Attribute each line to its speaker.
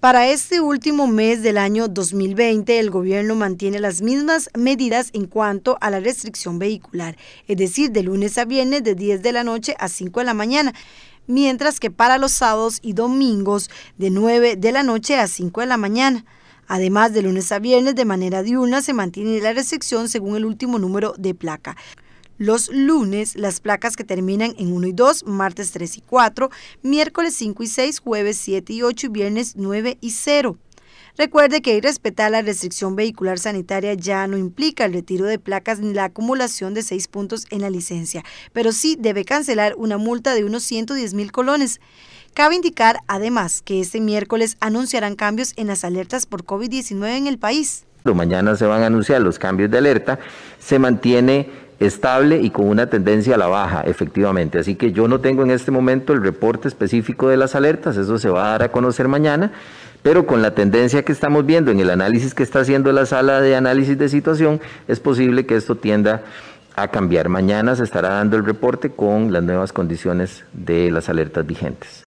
Speaker 1: Para este último mes del año 2020, el gobierno mantiene las mismas medidas en cuanto a la restricción vehicular, es decir, de lunes a viernes de 10 de la noche a 5 de la mañana, mientras que para los sábados y domingos de 9 de la noche a 5 de la mañana. Además, de lunes a viernes de manera diurna se mantiene la restricción según el último número de placa. Los lunes, las placas que terminan en 1 y 2, martes 3 y 4, miércoles 5 y 6, jueves 7 y 8 y viernes 9 y 0. Recuerde que irrespetar la restricción vehicular sanitaria ya no implica el retiro de placas ni la acumulación de seis puntos en la licencia, pero sí debe cancelar una multa de unos 110 mil colones. Cabe indicar además que este miércoles anunciarán cambios en las alertas por COVID-19 en el país.
Speaker 2: Mañana se van a anunciar los cambios de alerta. Se mantiene estable y con una tendencia a la baja, efectivamente. Así que yo no tengo en este momento el reporte específico de las alertas, eso se va a dar a conocer mañana, pero con la tendencia que estamos viendo en el análisis que está haciendo la sala de análisis de situación, es posible que esto tienda a cambiar. Mañana se estará dando el reporte con las nuevas condiciones de las alertas vigentes.